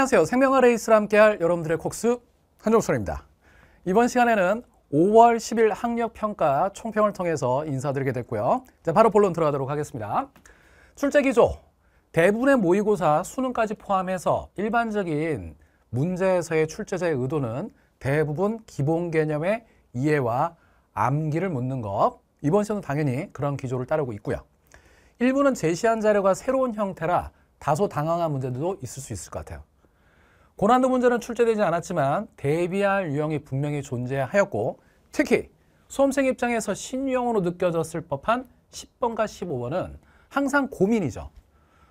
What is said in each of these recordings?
안녕하세요. 생명화레 이슬 스 함께할 여러분들의 곡수 한종철입니다. 이번 시간에는 5월 10일 학력평가 총평을 통해서 인사드리게 됐고요. 이제 바로 본론 들어가도록 하겠습니다. 출제기조, 대부분의 모의고사 수능까지 포함해서 일반적인 문제에서의 출제자의 의도는 대부분 기본 개념의 이해와 암기를 묻는 것. 이번 시험은 당연히 그런 기조를 따르고 있고요. 일부는 제시한 자료가 새로운 형태라 다소 당황한 문제들도 있을 수 있을 것 같아요. 고난도 문제는 출제되지 않았지만 대비할 유형이 분명히 존재하였고 특히 수험생 입장에서 신유형으로 느껴졌을 법한 10번과 15번은 항상 고민이죠.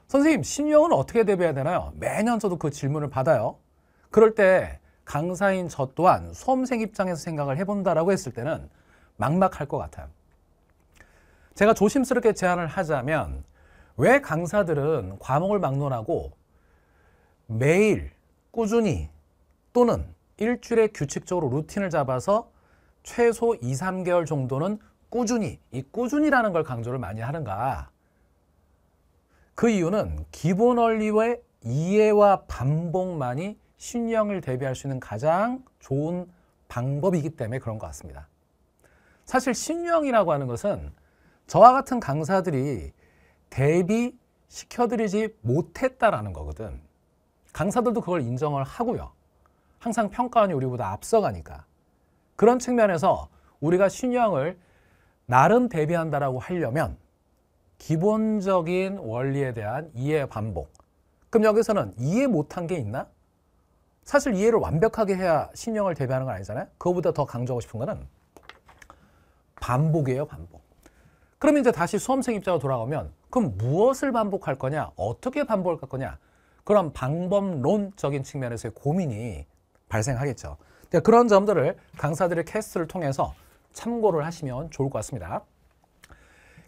선생님, 신유형은 어떻게 대비해야 되나요? 매년 저도 그 질문을 받아요. 그럴 때 강사인 저 또한 수험생 입장에서 생각을 해본다라고 했을 때는 막막할 것 같아요. 제가 조심스럽게 제안을 하자면 왜 강사들은 과목을 막론하고 매일 꾸준히 또는 일주일에 규칙적으로 루틴을 잡아서 최소 2, 3개월 정도는 꾸준히, 이 꾸준히라는 걸 강조를 많이 하는가. 그 이유는 기본 원리의 이해와 반복만이 신령을 대비할 수 있는 가장 좋은 방법이기 때문에 그런 것 같습니다. 사실 신유형이라고 하는 것은 저와 같은 강사들이 대비시켜드리지 못했다라는 거거든. 강사들도 그걸 인정을 하고요. 항상 평가원이 우리보다 앞서가니까. 그런 측면에서 우리가 신형을 나름 대비한다라고 하려면 기본적인 원리에 대한 이해 반복. 그럼 여기서는 이해 못한 게 있나? 사실 이해를 완벽하게 해야 신형을 대비하는 건 아니잖아요. 그거보다 더 강조하고 싶은 거는 반복이에요, 반복. 그럼 이제 다시 수험생 입장으로 돌아오면 그럼 무엇을 반복할 거냐? 어떻게 반복할 거냐? 그런 방법론적인 측면에서의 고민이 발생하겠죠. 네, 그런 점들을 강사들의 캐스트를 통해서 참고를 하시면 좋을 것 같습니다.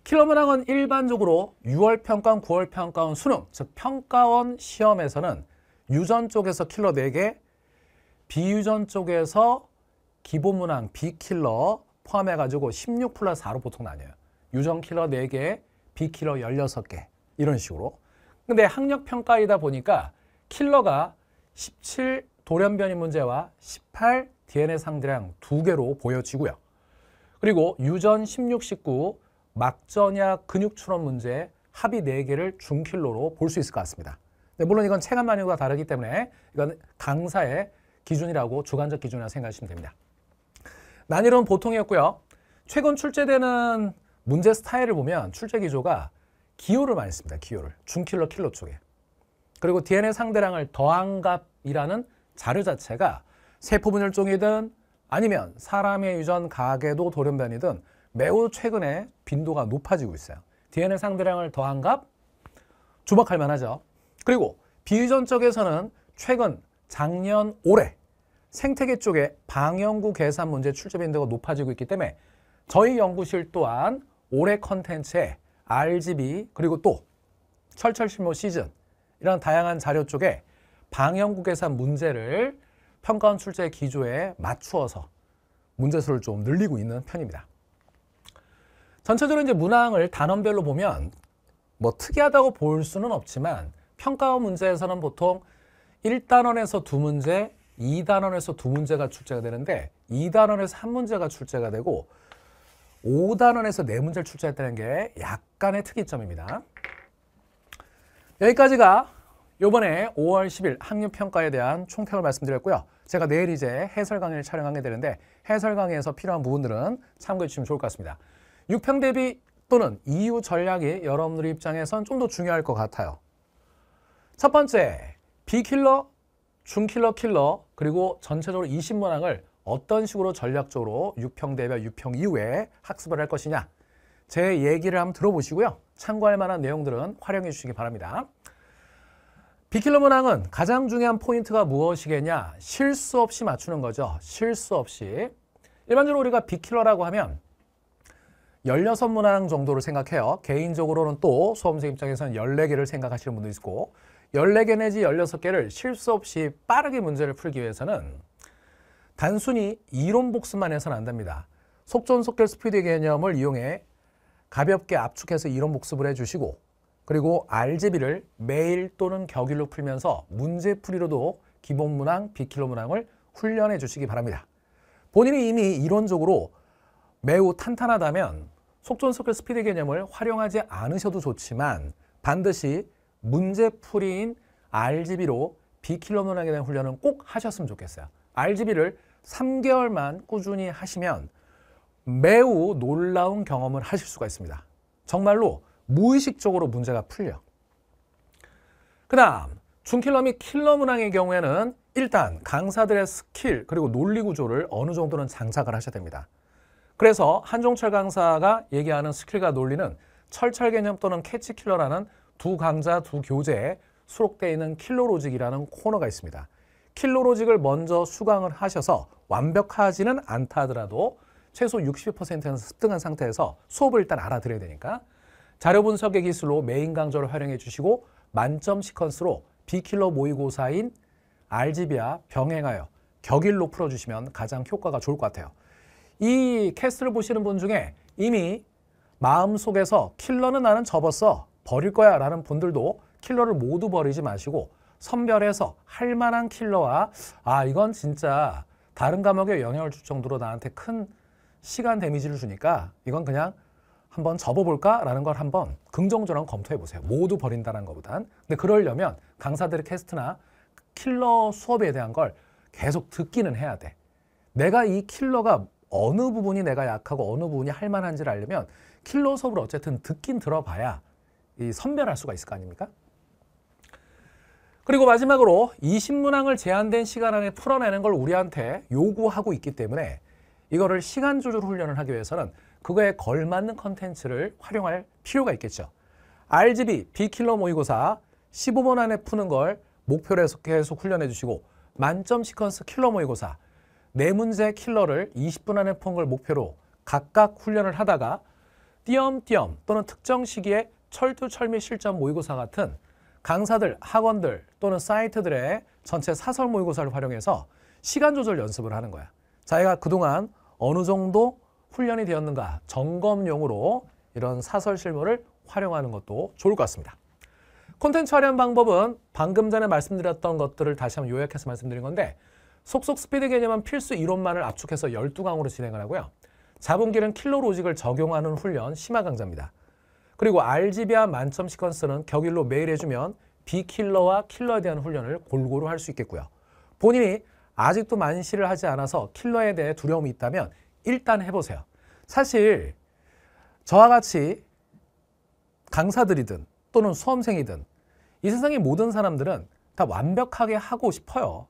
킬러문항은 일반적으로 6월 평가원, 9월 평가원 수능, 즉 평가원 시험에서는 유전 쪽에서 킬러 4개, 비유전 쪽에서 기본문항 B킬러 포함해가지고 16 플러스 4로 보통 나뉘어요. 유전 킬러 4개, B킬러 16개 이런 식으로 근데 학력 평가이다 보니까 킬러가 17 돌연 변이 문제와 18 DNA 상대량 두 개로 보여지고요. 그리고 유전 16, 19 막전야 근육 출원 문제 합이 4개를 중킬러로볼 수 있을 것 같습니다. 네, 물론 이건 체감 난이도가 다르기 때문에 이건 강사의 기준이라고 주관적 기준이라고 생각하시면 됩니다. 난이도는 보통이었고요. 최근 출제되는 문제 스타일을 보면 출제 기조가 기호를 많이 씁니다. 기호를. 중킬러 킬러 쪽에. 그리고 DNA 상대량을 더한값이라는 자료 자체가 세포분열종이든 아니면 사람의 유전 가계도 돌연변이든 매우 최근에 빈도가 높아지고 있어요. DNA 상대량을 더한값 주목할 만하죠. 그리고 비유전 쪽에서는 최근 작년 올해 생태계 쪽에 방영구 계산 문제 출제 빈도가 높아지고 있기 때문에 저희 연구실 또한 올해 컨텐츠에 RGB 그리고 또 철철실무 시즌 이런 다양한 자료 쪽에 방영국에서 문제를 평가원 출제 기조에 맞추어서 문제수를 좀 늘리고 있는 편입니다. 전체적으로 이제 문항을 단원별로 보면 뭐 특이하다고 볼 수는 없지만 평가원 문제에서는 보통 1단원에서 두 문제, 2단원에서 두 문제가 출제가 되는데 2단원에서 한 문제가 출제가 되고 5단원에서 4문제를 출제했다는 게 약간의 특이점입니다. 여기까지가 요번에 5월 10일 학력평가에 대한 총평을 말씀드렸고요. 제가 내일 이제 해설 강의를 촬영하게 되는데 해설 강의에서 필요한 부분들은 참고해 주시면 좋을 것 같습니다. 6평 대비 또는 이후 전략이 여러분들 입장에선 좀 더 중요할 것 같아요. 첫 번째, 비킬러, 중킬러, 킬러 그리고 전체적으로 2 0문항을 어떤 식으로 전략적으로 유평 대비와 유평 이후에 학습을 할 것이냐 제 얘기를 한번 들어보시고요. 참고할 만한 내용들은 활용해 주시기 바랍니다. 비킬러 문항은 가장 중요한 포인트가 무엇이겠냐? 실수 없이 맞추는 거죠. 실수 없이. 일반적으로 우리가 비킬러라고 하면 16문항 정도를 생각해요. 개인적으로는 또 수험생 입장에서는 14개를 생각하시는 분도 있고 14개 내지 16개를 실수 없이 빠르게 문제를 풀기 위해서는 단순히 이론 복습만 해서는 안 됩니다. 속전속결 스피드 개념을 이용해 가볍게 압축해서 이론 복습을 해주시고 그리고 RGB를 매일 또는 격일로 풀면서 문제풀이로도 기본 문항, 비킬러 문항을 훈련해 주시기 바랍니다. 본인이 이미 이론적으로 매우 탄탄하다면 속전속결 스피드 개념을 활용하지 않으셔도 좋지만 반드시 문제풀이인 RGB로 비킬러 문항에 대한 훈련은 꼭 하셨으면 좋겠어요. RGB를 3개월만 꾸준히 하시면 매우 놀라운 경험을 하실 수가 있습니다. 정말로 무의식적으로 문제가 풀려. 그 다음 중킬러 및 킬러 문항의 경우에는 일단 강사들의 스킬 그리고 논리 구조를 어느 정도는 장착을 하셔야 됩니다. 그래서 한종철 강사가 얘기하는 스킬과 논리는 철철 개념 또는 캐치 킬러라는 두 강좌 두 교재에 수록되어 있는 킬러로직이라는 코너가 있습니다. 킬로로직을 먼저 수강을 하셔서 완벽하지는 않다 하더라도 최소 60%는 습득한 상태에서 수업을 일단 알아들어야 되니까 자료 분석의 기술로 메인 강좌를 활용해 주시고 만점 시퀀스로 비킬러 모의고사인 RGB와 병행하여 격일로 풀어주시면 가장 효과가 좋을 것 같아요. 이 캐스트를 보시는 분 중에 이미 마음속에서 킬러는 나는 접었어 버릴 거야 라는 분들도 킬러를 모두 버리지 마시고 선별해서 할 만한 킬러와 아 이건 진짜 다른 과목에 영향을 줄 정도로 나한테 큰 시간 데미지를 주니까 이건 그냥 한번 접어볼까라는 걸 한번 긍정적으로 검토해보세요. 모두 버린다는 것보단. 근데 그러려면 강사들의 캐스트나 킬러 수업에 대한 걸 계속 듣기는 해야 돼. 내가 이 킬러가 어느 부분이 내가 약하고 어느 부분이 할만한지를 알려면 킬러 수업을 어쨌든 듣긴 들어봐야 이 선별할 수가 있을 거 아닙니까? 그리고 마지막으로 2 0문항을 제한된 시간 안에 풀어내는 걸 우리한테 요구하고 있기 때문에 이거를 시간 조절 훈련을 하기 위해서는 그거에 걸맞는 컨텐츠를 활용할 필요가 있겠죠. RGB, B킬러 모의고사 15번 안에 푸는 걸 목표로 해서 계속 훈련해 주시고 만점 시퀀스 킬러 모의고사 네 문제 킬러를 20분 안에 푸걸 목표로 각각 훈련을 하다가 띄엄띄엄 또는 특정 시기에 철두철미 실전 모의고사 같은 강사들, 학원들 또는 사이트들의 전체 사설 모의고사를 활용해서 시간 조절 연습을 하는 거야. 자기가 그동안 어느 정도 훈련이 되었는가 점검용으로 이런 사설 실무를 활용하는 것도 좋을 것 같습니다. 콘텐츠 활용 방법은 방금 전에 말씀드렸던 것들을 다시 한번 요약해서 말씀드린 건데 속속 스피드 개념은 필수 이론만을 압축해서 12강으로 진행을 하고요. 잡은 길은 킬로 로직을 적용하는 훈련 심화 강좌입니다. 그리고 RGB와 만점 시퀀스는 격일로 매일 해주면 비킬러와 킬러에 대한 훈련을 골고루 할 수 있겠고요. 본인이 아직도 만시를 하지 않아서 킬러에 대해 두려움이 있다면 일단 해보세요. 사실 저와 같이 강사들이든 또는 수험생이든 이 세상의 모든 사람들은 다 완벽하게 하고 싶어요.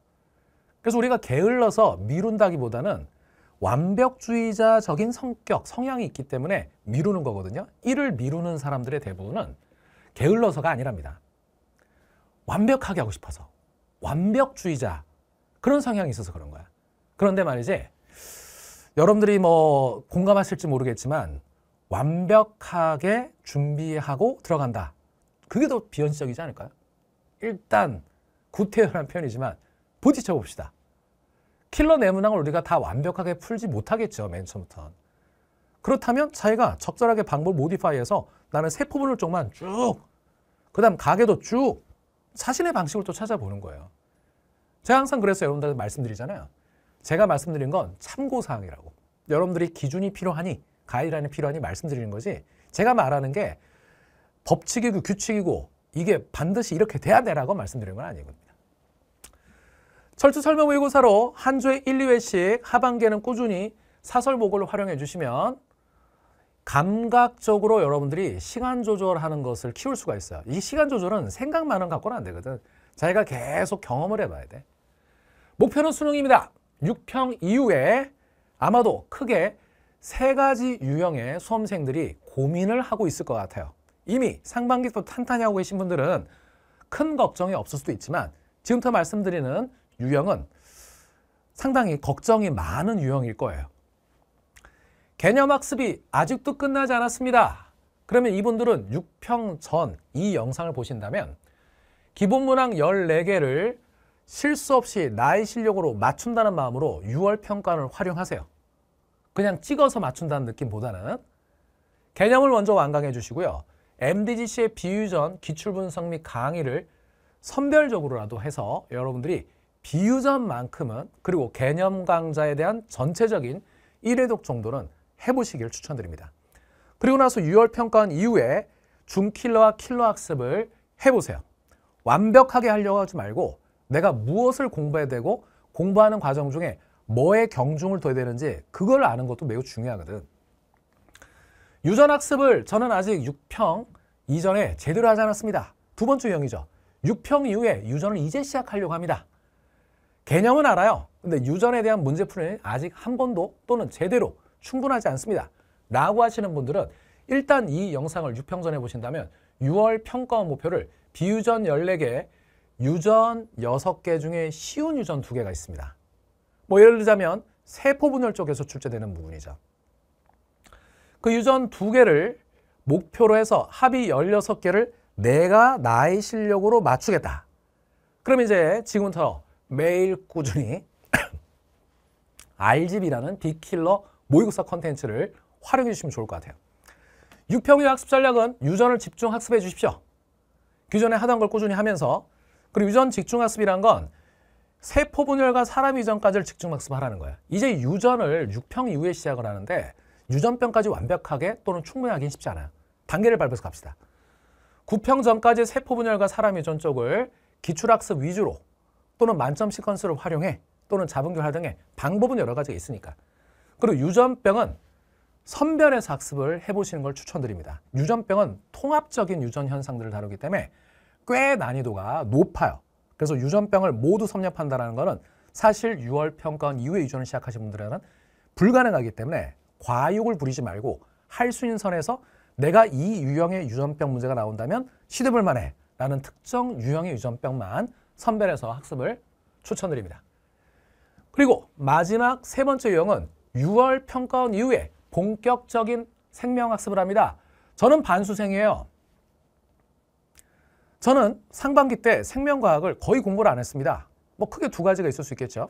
그래서 우리가 게을러서 미룬다기보다는 완벽주의자적인 성격, 성향이 있기 때문에 미루는 거거든요. 일을 미루는 사람들의 대부분은 게을러서가 아니랍니다. 완벽하게 하고 싶어서. 완벽주의자. 그런 성향이 있어서 그런 거야. 그런데 말이지, 여러분들이 뭐 공감하실지 모르겠지만 완벽하게 준비하고 들어간다. 그게 더 비현실적이지 않을까요? 일단 구태연한 표현이지만 부딪혀 봅시다. 킬러 내문항을 우리가 다 완벽하게 풀지 못하겠죠. 맨 처음부터. 그렇다면 자기가 적절하게 방법을 모디파이해서 나는 세포 분을 쪽만 쭉, 그 다음 가게도 쭉 자신의 방식을 또 찾아보는 거예요. 제가 항상 그래서 여러분들한테 말씀드리잖아요. 제가 말씀드린 건 참고사항이라고. 여러분들이 기준이 필요하니, 가이드라인이 필요하니 말씀드리는 거지 제가 말하는 게 법칙이고 규칙이고 이게 반드시 이렇게 돼야 되라고 말씀드리는 건 아니거든요. 철수 설명 모고사로한 주에 1, 2회씩 하반기에는 꾸준히 사설보고를 활용해 주시면 감각적으로 여러분들이 시간 조절하는 것을 키울 수가 있어요. 이 시간 조절은 생각만은 갖고는 안 되거든. 자기가 계속 경험을 해봐야 돼. 목표는 수능입니다. 6평 이후에 아마도 크게 세 가지 유형의 수험생들이 고민을 하고 있을 것 같아요. 이미 상반기부터 탄탄히 하고 계신 분들은 큰 걱정이 없을 수도 있지만 지금부터 말씀드리는 유형은 상당히 걱정이 많은 유형일 거예요. 개념 학습이 아직도 끝나지 않았습니다. 그러면 이분들은 6평 전 이 영상을 보신다면 기본문항 14개를 실수 없이 나의 실력으로 맞춘다는 마음으로 6월 평가를 활용하세요. 그냥 찍어서 맞춘다는 느낌보다는 개념을 먼저 완강해 주시고요. MDGC의 비유전 기출분석 및 강의를 선별적으로라도 해서 여러분들이 비유전만큼은 그리고 개념 강좌에 대한 전체적인 1회독 정도는 해보시길 추천드립니다. 그리고 나서 6월 평가원 이후에 중킬러와 킬러 학습을 해보세요. 완벽하게 하려고 하지 말고 내가 무엇을 공부해야 되고 공부하는 과정 중에 뭐에 경중을 둬야 되는지 그걸 아는 것도 매우 중요하거든. 유전학습을 저는 아직 6평 이전에 제대로 하지 않았습니다. 두 번째 유형이죠. 6평 이후에 유전을 이제 시작하려고 합니다. 개념은 알아요. 근데 유전에 대한 문제 풀이는 아직 한 번도 또는 제대로 충분하지 않습니다. 라고 하시는 분들은 일단 이 영상을 6평전에 보신다면 6월 평가 목표를 비유전 14개, 유전 6개 중에 쉬운 유전 2개가 있습니다. 뭐 예를 들자면 세포분열 쪽에서 출제되는 부분이죠. 그 유전 2개를 목표로 해서 합이 16개를 내가 나의 실력으로 맞추겠다. 그럼 이제 지금부터 매일 꾸준히 알집이라는 디킬러 모의고사 컨텐츠를 활용해 주시면 좋을 것 같아요. 유평의 학습 전략은 유전을 집중 학습해 주십시오. 기존에 하던 걸 꾸준히 하면서 그리고 유전 집중 학습이란 건 세포 분열과 사람 유전까지를 집중 학습하라는 거야. 이제 유전을 육평 이후에 시작을 하는데 유전병까지 완벽하게 또는 충분히 하긴 쉽지 않아요. 단계를 밟아서 갑시다. 구평 전까지 세포 분열과 사람 유전 쪽을 기출학습 위주로 또는 만점 시퀀스를 활용해 또는 자분결 등의 방법은 여러 가지가 있으니까. 그리고 유전병은 선별해서 학습을 해보시는 걸 추천드립니다. 유전병은 통합적인 유전 현상들을 다루기 때문에 꽤 난이도가 높아요. 그래서 유전병을 모두 섭렵한다는 것은 사실 6월 평가원 이후에 유전을 시작하신 분들에는 불가능하기 때문에 과욕을 부리지 말고 할 수 있는 선에서 내가 이 유형의 유전병 문제가 나온다면 시도해볼 만해 라는 특정 유형의 유전병만 선별해서 학습을 추천드립니다. 그리고 마지막 세 번째 유형은 6월 평가원 이후에 본격적인 생명학습을 합니다. 저는 반수생이에요. 저는 상반기 때 생명과학을 거의 공부를 안 했습니다. 뭐 크게 두 가지가 있을 수 있겠죠.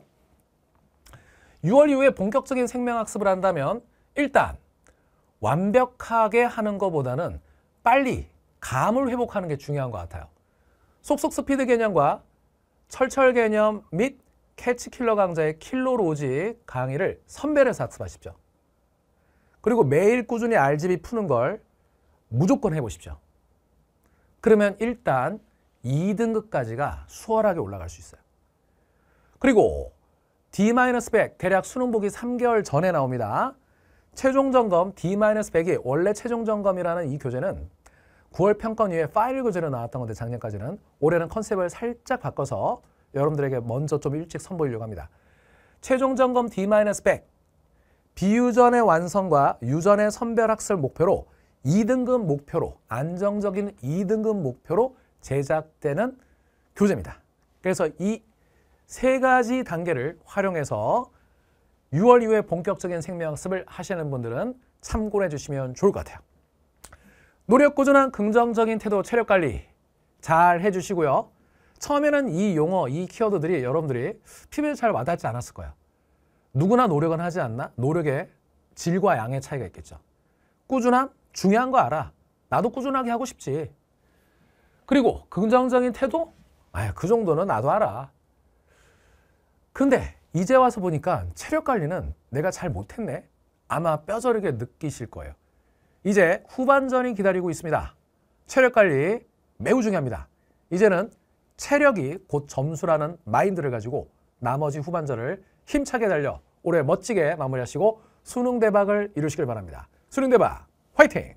6월 이후에 본격적인 생명학습을 한다면 일단 완벽하게 하는 것보다는 빨리 감을 회복하는 게 중요한 것 같아요. 속속 스피드 개념과 철철 개념 및 캐치 킬러 강좌의 킬로로 오직 강의를 선별해서 학습하십시오. 그리고 매일 꾸준히 RGB 푸는 걸 무조건 해보십시오. 그러면 일단 2등급까지가 수월하게 올라갈 수 있어요. 그리고 D-100 대략 수능 보기 3개월 전에 나옵니다. 최종 점검 D-100이 원래 최종 점검이라는 이 교재는 9월 평가위에 파일 구제로 나왔던 건데 작년까지는 올해는 컨셉을 살짝 바꿔서 여러분들에게 먼저 좀 일찍 선보이려고 합니다. 최종 점검 D-100 비유전의 완성과 유전의 선별학습 목표로 2등급 목표로 안정적인 2등급 목표로 제작되는 교재입니다. 그래서 이 세 가지 단계를 활용해서 6월 이후에 본격적인 생명학습을 하시는 분들은 참고해 주시면 좋을 것 같아요. 노력 꾸준한 긍정적인 태도 체력 관리 잘 해주시고요. 처음에는 이 용어, 이 키워드들이 여러분들이 피부에 잘 와닿지 않았을 거예요. 누구나 노력은 하지 않나? 노력의 질과 양의 차이가 있겠죠. 꾸준함? 중요한 거 알아. 나도 꾸준하게 하고 싶지. 그리고 긍정적인 태도? 아유, 그 정도는 나도 알아. 근데 이제 와서 보니까 체력 관리는 내가 잘 못했네? 아마 뼈저리게 느끼실 거예요. 이제 후반전이 기다리고 있습니다. 체력 관리 매우 중요합니다. 이제는 체력이 곧 점수라는 마인드를 가지고 나머지 후반전을 힘차게 달려 올해 멋지게 마무리하시고 수능 대박을 이루시길 바랍니다. 수능 대박 화이팅!